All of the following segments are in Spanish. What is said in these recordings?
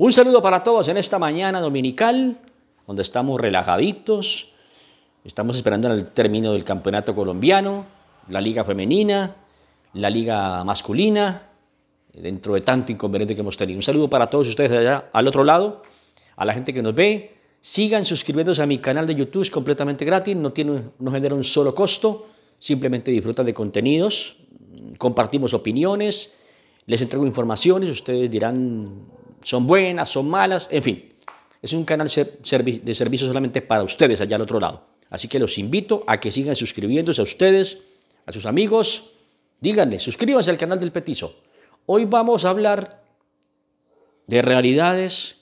Un saludo para todos en esta mañana dominical, donde estamos relajaditos. Estamos esperando el término del campeonato colombiano, la liga femenina, la liga masculina, dentro de tanto inconveniente que hemos tenido. Un saludo para todos ustedes allá al otro lado, a la gente que nos ve. Sigan suscribiéndose a mi canal de YouTube, es completamente gratis, no, tiene, no genera un solo costo, simplemente disfrutan de contenidos, compartimos opiniones, les entrego informaciones, ustedes dirán son buenas, son malas, en fin. Es un canal de servicio solamente para ustedes allá al otro lado. Así que los invito a que sigan suscribiéndose a ustedes, a sus amigos. Díganle, suscríbanse al canal del Petizo. Hoy vamos a hablar de realidades,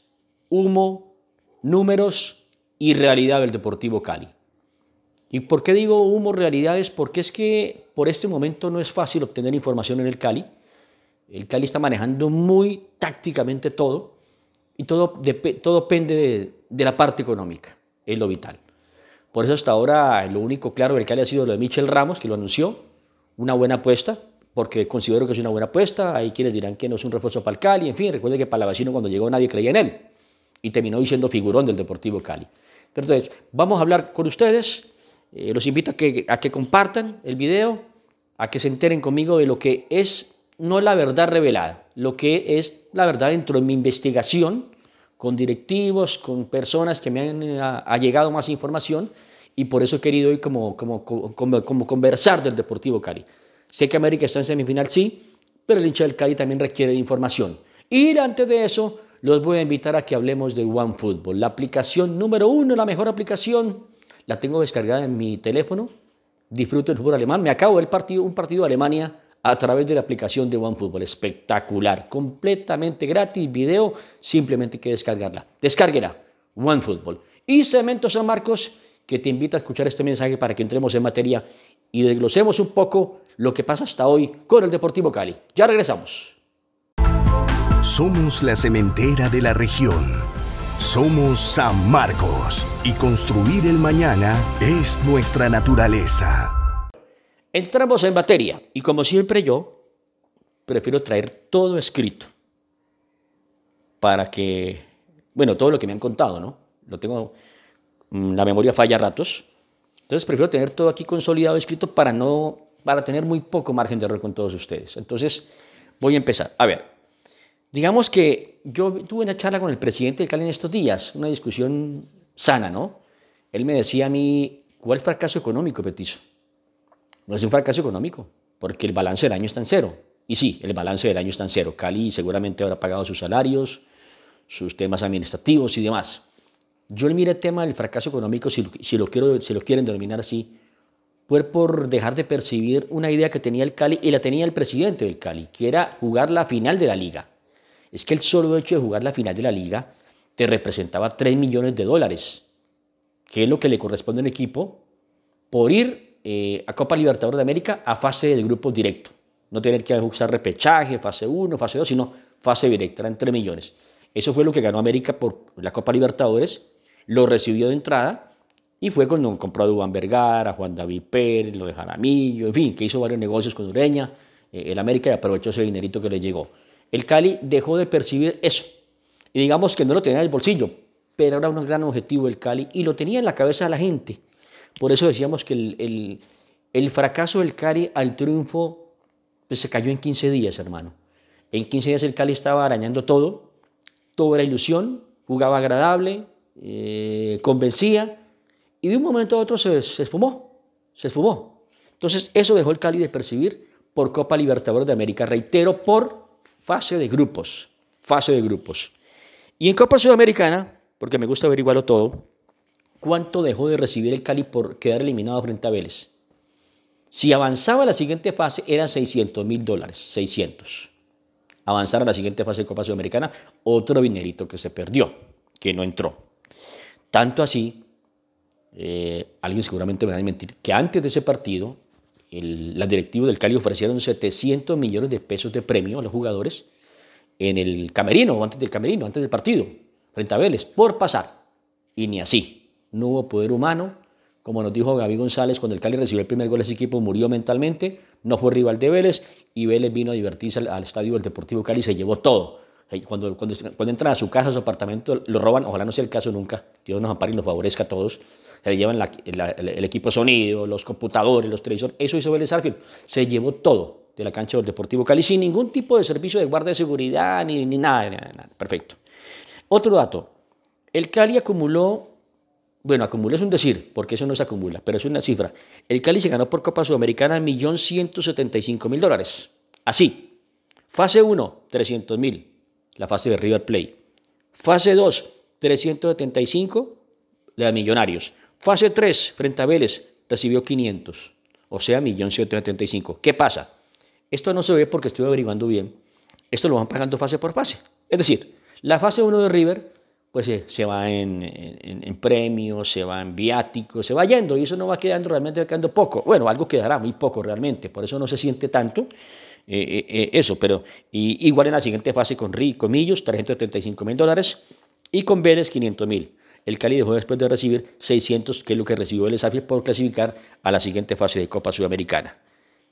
humo, números y realidad del Deportivo Cali. ¿Y por qué digo humo, realidades? Porque es que por este momento no es fácil obtener información en el Cali el Cali está manejando muy tácticamente todo y todo, todo depende de, la parte económica, es lo vital. Por eso hasta ahora lo único claro del Cali ha sido lo de Michel Ramos, que lo anunció, una buena apuesta, porque considero que es una buena apuesta, ahí quienes dirán que no es un refuerzo para el Cali, en fin, recuerde que Palavacino cuando llegó nadie creía en él y terminó siendo figurón del Deportivo Cali. Pero entonces, vamos a hablar con ustedes, eh, los invito a que, a que compartan el video, a que se enteren conmigo de lo que es no la verdad revelada, lo que es la verdad dentro de mi investigación, con directivos, con personas que me han eh, llegado más información, y por eso he querido hoy como, como, conversar del Deportivo Cali. Sé que América está en semifinal, sí, pero el hincha del Cali también requiere información. Y antes de eso, los voy a invitar a que hablemos de One OneFootball, la aplicación número uno, la mejor aplicación. La tengo descargada en mi teléfono. Disfruto el fútbol alemán. Me acabo el partido, un partido de Alemania a través de la aplicación de OneFootball. Espectacular, completamente gratis, video, simplemente hay que descargarla. Descárguela, OneFootball. Y Cemento San Marcos, que te invita a escuchar este mensaje para que entremos en materia y desglosemos un poco lo que pasa hasta hoy con el Deportivo Cali. Ya regresamos. Somos la cementera de la región. Somos San Marcos y construir el mañana es nuestra naturaleza. Entramos en materia y como siempre yo prefiero traer todo escrito para que, bueno, todo lo que me han contado, ¿no? Lo tengo, mm, la memoria falla a ratos, entonces prefiero tener todo aquí consolidado escrito para no, para tener muy poco margen de error con todos ustedes. Entonces voy a empezar. A ver, digamos que yo tuve una charla con el presidente del Cali en estos días, una discusión sana, ¿no? Él me decía a mí, ¿cuál fracaso económico, Petizo? no es un fracaso económico, porque el balance del año está en cero. Y sí, el balance del año está en cero. Cali seguramente habrá pagado sus salarios, sus temas administrativos y demás. Yo el mire el tema del fracaso económico, si, lo si lo quieren denominar así, fue por dejar de percibir una idea que tenía el Cali y la tenía el presidente del Cali, que era jugar la final de la liga. Es que el solo hecho de jugar la final de la liga te representaba 3 millones de dólares, que es lo que le corresponde al equipo por ir eh, a Copa Libertadores de América a fase de grupo directo. No tener que usar repechaje, fase 1, fase 2, sino fase directa, eran 3 millones. Eso fue lo que ganó América por la Copa Libertadores, lo recibió de entrada y fue cuando compró a Dubán Vergara, a Juan David Pérez, lo de Jaramillo, en fin, que hizo varios negocios con Ureña, eh, el América aprovechó ese dinerito que le llegó. El Cali dejó de percibir eso y digamos que no lo tenía en el bolsillo, pero era un gran objetivo el Cali y lo tenía en la cabeza de la gente por eso decíamos que el, fracaso del Cali al triunfo pues, se cayó en 15 días, hermano. En 15 días el Cali estaba arañando todo, todo era ilusión, jugaba agradable, eh, convencía, y de un momento a otro se, se esfumó, se esfumó. Entonces eso dejó el Cali de percibir por Copa Libertadores de América, reitero, por fase de grupos, fase de grupos. Y en Copa Sudamericana, porque me gusta averiguarlo todo, cuánto dejó de recibir el Cali por quedar eliminado frente a Vélez. Si avanzaba a la siguiente fase, eran 600 mil dólares, 600. Avanzar a la siguiente fase de Copa Sudamericana, otro dinerito que se perdió, que no entró. Tanto así, eh, alguien seguramente me va a mentir, que antes de ese partido, las directivas del Cali ofrecieron 700 millones de pesos de premio a los jugadores en el camerino, o antes del camerino, antes del partido, frente a Vélez, por pasar. Y ni así no hubo poder humano. Como nos dijo Gaby González, cuando el Cali recibió el primer gol, ese equipo murió mentalmente, no fue rival de Vélez y Vélez vino a divertirse al, estadio del Deportivo Cali se llevó todo. Cuando, cuando, entran a su casa, a su apartamento, lo roban, ojalá no sea el caso nunca, Dios nos ampare y nos favorezca a todos. Se llevan el, equipo sonido, los computadores, los televisores, eso hizo Vélez Arfield, se llevó todo de la cancha del Deportivo Cali sin ningún tipo de servicio de guardia de seguridad ni, ni nada, nada. Perfecto. Otro dato, el Cali acumuló bueno, acumula es un decir, porque eso no se acumula, pero es una cifra. El Cali se ganó por Copa Sudamericana 1.175.000 dólares. Así. Fase 1, 300.000. La fase de River Play. Fase 2, 375. de Millonarios. Fase 3, frente a Vélez, recibió 500. O sea, 1.175. ¿Qué pasa? Esto no se ve porque estoy averiguando bien. Esto lo van pagando fase por fase. Es decir, la fase 1 de River pues, eh, se, va en, premios, se va en viáticos, se va yendo y eso no va quedando realmente, va quedando poco. Bueno, algo quedará muy poco realmente, por eso no se siente tanto eh, eh, eso, pero igual en la siguiente fase con Rí, Millos, 335 mil dólares y con Vélez 500 mil. El Cali dejó después de recibir 600, que es lo que recibió el Esafia por clasificar a la siguiente fase de Copa Sudamericana.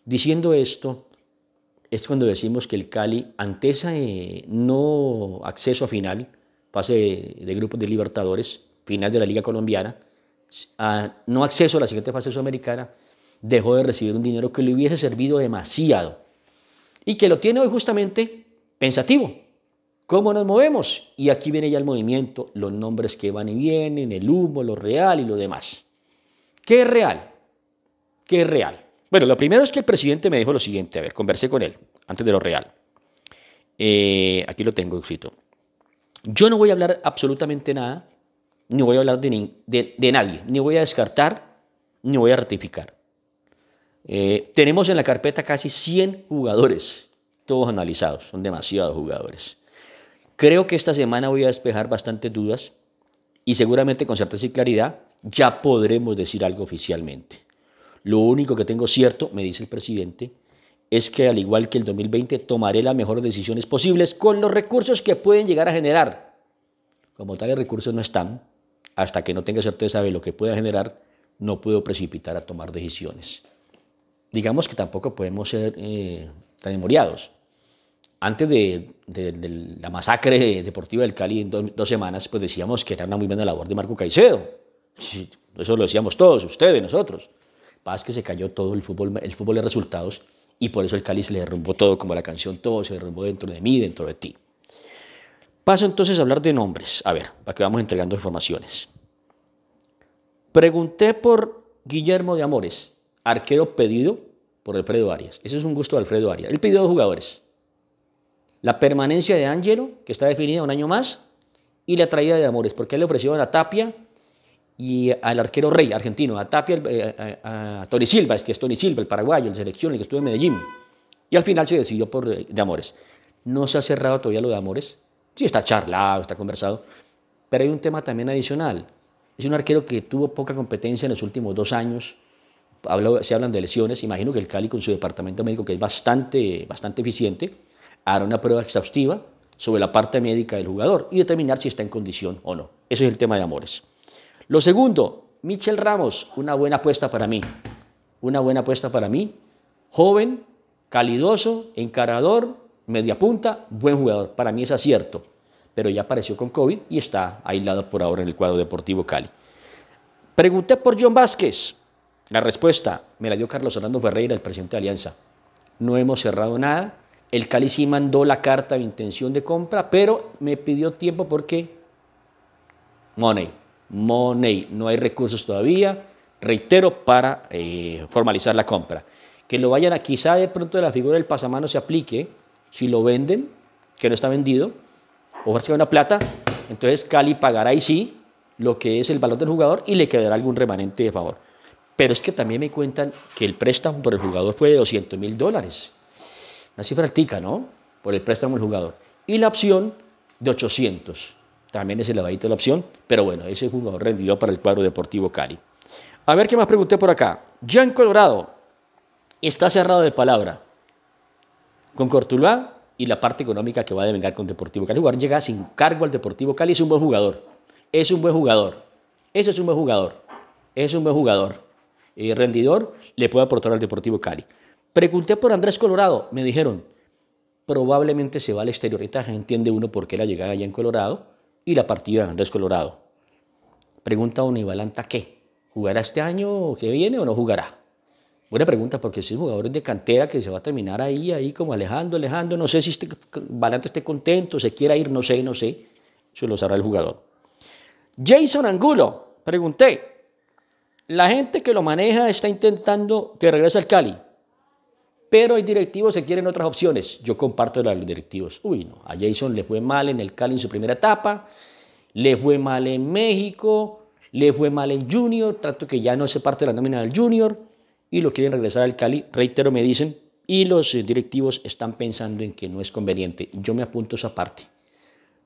Diciendo esto, es cuando decimos que el Cali, ante ese no acceso a final, fase de grupos de Libertadores, final de la Liga Colombiana, no acceso a la siguiente fase sudamericana, dejó de recibir un dinero que le hubiese servido demasiado y que lo tiene hoy justamente pensativo. ¿Cómo nos movemos? Y aquí viene ya el movimiento, los nombres que van y vienen, el humo, lo real y lo demás. ¿Qué es real? ¿Qué es real? Bueno, lo primero es que el presidente me dijo lo siguiente, a ver, conversé con él antes de lo real. Eh, aquí lo tengo escrito. Yo no voy a hablar absolutamente nada, ni voy a hablar de, nadie, ni voy a descartar, ni voy a ratificar. Eh, tenemos en la carpeta casi 100 jugadores, todos analizados, son demasiados jugadores. Creo que esta semana voy a despejar bastantes dudas y seguramente con certeza y claridad ya podremos decir algo oficialmente. Lo único que tengo cierto, me dice el presidente, es que al igual que el 2020 tomaré las mejores decisiones posibles con los recursos que pueden llegar a generar. Como tales recursos no están, hasta que no tenga certeza de lo que pueda generar, no puedo precipitar a tomar decisiones. Digamos que tampoco podemos ser eh, tan demoriados. Antes de, la masacre deportiva del Cali en dos, semanas, pues decíamos que era una muy buena labor de Marco Caicedo. Eso lo decíamos todos, ustedes, nosotros. Paz que se cayó todo el fútbol, el fútbol de resultados y por eso el cáliz se le derrumbó todo, como la canción Todo se derrumbó dentro de mí, dentro de ti. Paso entonces a hablar de nombres, a ver, para que vamos entregando informaciones. Pregunté por Guillermo de Amores, arquero pedido por Alfredo Arias. Ese es un gusto de Alfredo Arias. Él pidió dos jugadores. La permanencia de Ángelo, que está definida un año más, y la traída de Amores, porque él le ofreció a la Tapia y al arquero rey argentino, a Tapia, eh, a, Tony Silva, es que es Tony Silva, el paraguayo, en selección, el que estuvo en Medellín. Y al final se decidió por eh, de Amores. No se ha cerrado todavía lo de Amores. Sí, está charlado, está conversado. Pero hay un tema también adicional. Es un arquero que tuvo poca competencia en los últimos dos años. se hablan de lesiones. Imagino que el Cali con su departamento médico, que es bastante, bastante eficiente, hará una prueba exhaustiva sobre la parte médica del jugador y determinar si está en condición o no. Ese es el tema de Amores. Lo segundo, Michel Ramos, una buena apuesta para mí. Una buena apuesta para mí. Joven, calidoso, encarador, media punta, buen jugador. Para mí es acierto. Pero ya apareció con COVID y está aislado por ahora en el cuadro Deportivo Cali. Pregunté por John Vázquez. La respuesta me la dio Carlos Orlando Ferreira, el presidente de Alianza. No hemos cerrado nada. El Cali sí mandó la carta de intención de compra, pero me pidió tiempo porque money, money, no hay recursos todavía, reitero, para eh, formalizar la compra. Que lo vayan a, quizá de pronto la figura del pasamano se aplique, si lo venden, que no está vendido, o ser una plata, entonces Cali pagará y sí lo que es el valor del jugador y le quedará algún remanente de favor. Pero es que también me cuentan que el préstamo por el jugador fue de 200 mil dólares. Una cifra ¿no? Por el préstamo del jugador. Y la opción de 800. También es elevadita la opción, pero bueno, ese jugador rendido para el cuadro Deportivo Cali. A ver qué más pregunté por acá. Ya en Colorado está cerrado de palabra con Cortulá y la parte económica que va a devengar con Deportivo Cali. Jugar llega sin cargo al Deportivo Cali, es un buen jugador. Es un buen jugador. Ese es un buen jugador. Es un buen jugador. y eh, rendidor le puede aportar al Deportivo Cali. Pregunté por Andrés Colorado, me dijeron, probablemente se va al exterior. entiende uno por qué la llegada allá en Colorado y la partida descolorado. Pregunta Univalanta qué. ¿Jugará este año que viene o no jugará? Buena pregunta, porque si jugador de cantera que se va a terminar ahí, ahí como alejando, alejando, no sé si este, Valanta esté contento, se quiera ir, no sé, no sé. Eso lo sabrá el jugador. Jason Angulo, pregunté. La gente que lo maneja está intentando que regrese al Cali. Pero hay directivos que quieren otras opciones. Yo comparto de los directivos. Uy, no, a Jason le fue mal en el Cali en su primera etapa, le fue mal en México, le fue mal en Junior, Trato que ya no se parte de la nómina del Junior y lo quieren regresar al Cali. Reitero, me dicen, y los eh, directivos están pensando en que no es conveniente. Yo me apunto esa parte.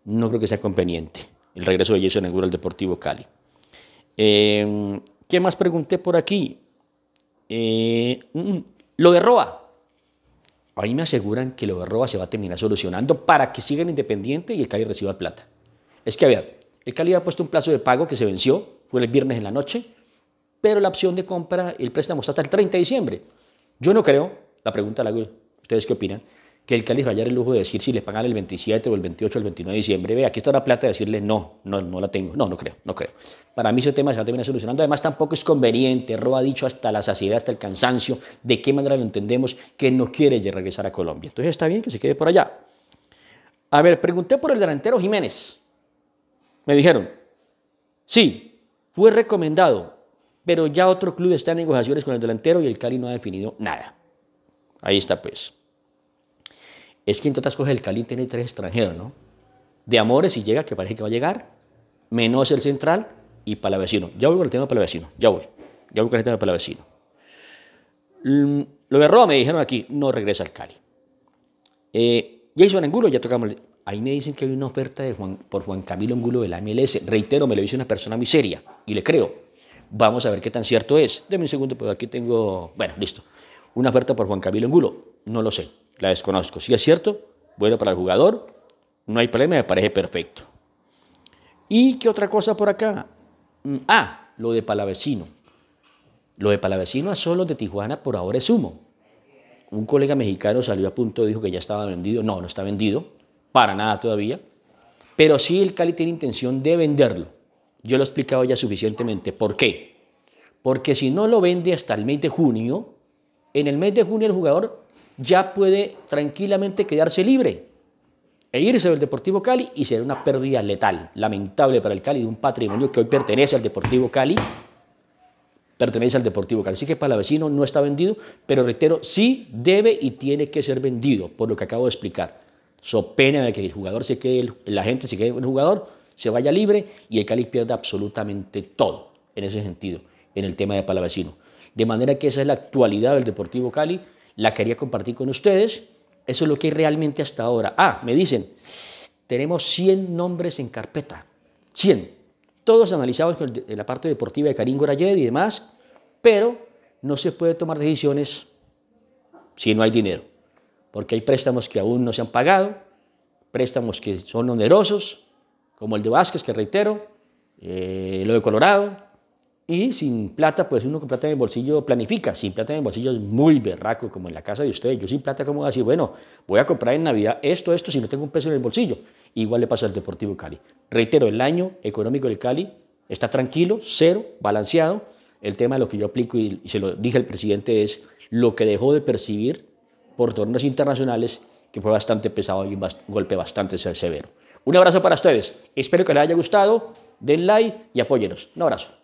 No creo que sea conveniente el regreso de Jason Angulo al Deportivo Cali. Em, ¿Qué más pregunté por aquí? Eh, mm, lo de Roa. A mí me aseguran que lo de se va a terminar solucionando para que sigan independiente y el Cali reciba plata. Es que, a ver, el Cali ha puesto un plazo de pago que se venció, fue el viernes en la noche, pero la opción de compra, el préstamo está hasta el 30 de diciembre. Yo no creo, la pregunta la hago, ¿ustedes qué opinan? que el Cali hallara el lujo de decir si le pagan el 27 o el 28 o el 29 de diciembre, ve, aquí está la plata, de decirle no, no, no la tengo, no, no creo, no creo. Para mí ese tema se va a terminar solucionando. Además, tampoco es conveniente, Roba ha dicho hasta la saciedad, hasta el cansancio, de qué manera lo entendemos, que no quiere regresar a Colombia. Entonces está bien que se quede por allá. A ver, pregunté por el delantero Jiménez. Me dijeron, sí, fue recomendado, pero ya otro club está en negociaciones con el delantero y el Cali no ha definido nada. Ahí está pues es que entre otras cosas el Cali tiene tres extranjeros, ¿no? De Amores, si llega, que parece que va a llegar, menos el central y Palavecino. Ya voy con el tema Palavecino, ya voy. Ya voy con el tema Palavecino. Mm, lo de Roma me dijeron aquí, no regresa al Cali. Eh, Jason Angulo, ya tocamos. Ahí me dicen que hay una oferta de Juan, por Juan Camilo Angulo de la MLS. Reitero, me lo dice una persona miseria y le creo. Vamos a ver qué tan cierto es. Deme un segundo, pero pues aquí tengo. Bueno, listo. Una oferta por Juan Camilo Angulo. No lo sé la desconozco. Si es cierto, bueno para el jugador, no hay problema, me parece perfecto. ¿Y qué otra cosa por acá? Mm, ah, lo de Palavecino. Lo de Palavecino a solo de Tijuana por ahora es sumo Un colega mexicano salió a punto, y dijo que ya estaba vendido. No, no está vendido, para nada todavía. Pero sí el Cali tiene intención de venderlo. Yo lo he explicado ya suficientemente. ¿Por qué? Porque si no lo vende hasta el mes de junio, en el mes de junio el jugador ya puede tranquilamente quedarse libre e irse del Deportivo Cali y será una pérdida letal, lamentable para el Cali, de un patrimonio que hoy pertenece al Deportivo Cali, pertenece al Deportivo Cali. sí que Palavecino no está vendido, pero reitero, sí debe y tiene que ser vendido, por lo que acabo de explicar. So pena de que el jugador se quede, la gente se quede el jugador, se vaya libre y el Cali pierda absolutamente todo en ese sentido, en el tema de Palavecino. De manera que esa es la actualidad del Deportivo Cali la quería compartir con ustedes. Eso es lo que hay realmente hasta ahora. Ah, me dicen, tenemos 100 nombres en carpeta. 100. Todos analizados en la parte deportiva de Karim Gorayed y demás, pero no se puede tomar decisiones si no hay dinero. Porque hay préstamos que aún no se han pagado, préstamos que son onerosos, como el de Vázquez, que reitero, eh, lo de Colorado, y sin plata, pues uno con plata en el bolsillo planifica. Sin plata en el bolsillo es muy berraco, como en la casa de ustedes. Yo sin plata, ¿cómo voy a decir? Bueno, voy a comprar en Navidad esto, esto, si no tengo un peso en el bolsillo. Igual le pasa al Deportivo Cali. Reitero, el año económico del Cali está tranquilo, cero, balanceado. El tema de lo que yo aplico y se lo dije al presidente es lo que dejó de percibir por torneos internacionales, que fue bastante pesado y un golpe bastante severo. Un abrazo para ustedes. Espero que les haya gustado. Den like y apóyenos. Un abrazo.